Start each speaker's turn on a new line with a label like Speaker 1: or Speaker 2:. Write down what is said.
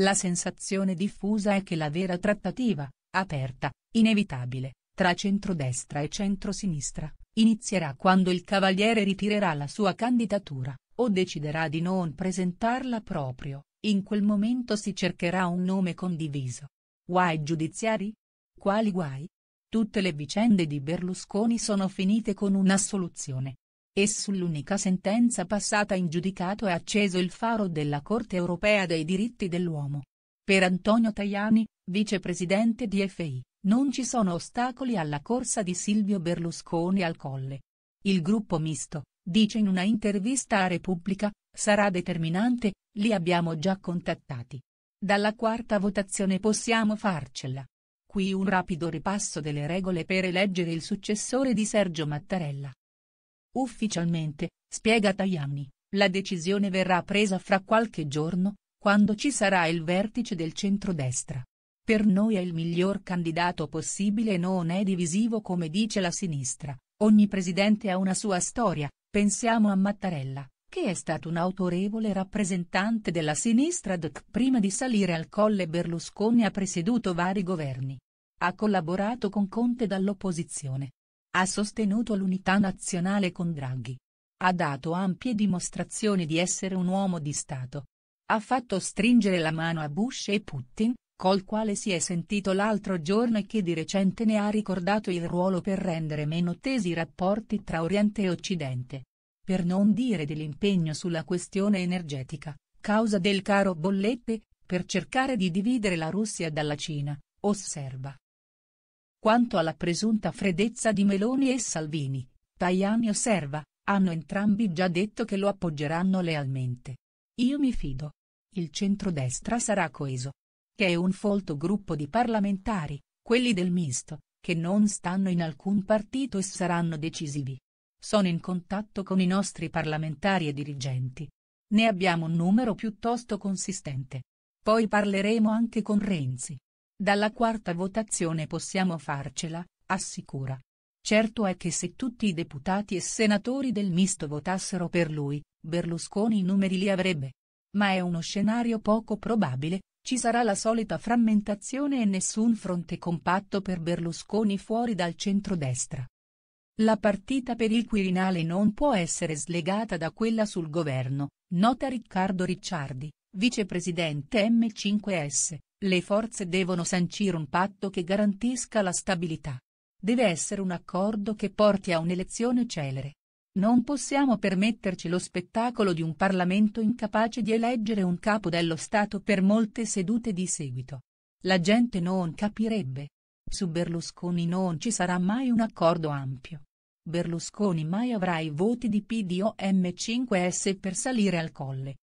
Speaker 1: La sensazione diffusa è che la vera trattativa, aperta, inevitabile, tra centrodestra e centrosinistra, inizierà quando il Cavaliere ritirerà la sua candidatura, o deciderà di non presentarla proprio, in quel momento si cercherà un nome condiviso. Guai giudiziari? Quali guai? Tutte le vicende di Berlusconi sono finite con una soluzione, e sull'unica sentenza passata in giudicato è acceso il faro della Corte europea dei diritti dell'uomo. Per Antonio Tajani, vicepresidente di FI, non ci sono ostacoli alla corsa di Silvio Berlusconi al colle. Il gruppo misto, dice in una intervista a Repubblica, sarà determinante, li abbiamo già contattati. Dalla quarta votazione possiamo farcela. Qui un rapido ripasso delle regole per eleggere il successore di Sergio Mattarella. Ufficialmente, spiega Tajani, la decisione verrà presa fra qualche giorno, quando ci sarà il vertice del centrodestra. Per noi è il miglior candidato possibile e non è divisivo come dice la sinistra, ogni presidente ha una sua storia, pensiamo a Mattarella, che è stato un autorevole rappresentante della sinistra DOC prima di salire al colle Berlusconi ha presieduto vari governi. Ha collaborato con Conte dall'opposizione, ha sostenuto l'unità nazionale con Draghi. Ha dato ampie dimostrazioni di essere un uomo di Stato. Ha fatto stringere la mano a Bush e Putin, col quale si è sentito l'altro giorno e che di recente ne ha ricordato il ruolo per rendere meno tesi i rapporti tra Oriente e Occidente. Per non dire dell'impegno sulla questione energetica, causa del caro bollette, per cercare di dividere la Russia dalla Cina, osserva. Quanto alla presunta freddezza di Meloni e Salvini, Tajani osserva, hanno entrambi già detto che lo appoggeranno lealmente. Io mi fido. Il centrodestra sarà coeso. Che è un folto gruppo di parlamentari, quelli del misto, che non stanno in alcun partito e saranno decisivi. Sono in contatto con i nostri parlamentari e dirigenti. Ne abbiamo un numero piuttosto consistente. Poi parleremo anche con Renzi. Dalla quarta votazione possiamo farcela, assicura. Certo è che se tutti i deputati e senatori del misto votassero per lui, Berlusconi i numeri li avrebbe. Ma è uno scenario poco probabile, ci sarà la solita frammentazione e nessun fronte compatto per Berlusconi fuori dal centrodestra. La partita per il Quirinale non può essere slegata da quella sul governo, nota Riccardo Ricciardi, vicepresidente M5S, le forze devono sancire un patto che garantisca la stabilità. Deve essere un accordo che porti a un'elezione celere. Non possiamo permetterci lo spettacolo di un Parlamento incapace di eleggere un capo dello Stato per molte sedute di seguito. La gente non capirebbe. Su Berlusconi non ci sarà mai un accordo ampio. Berlusconi mai avrà i voti di PDO m 5 s per salire al colle.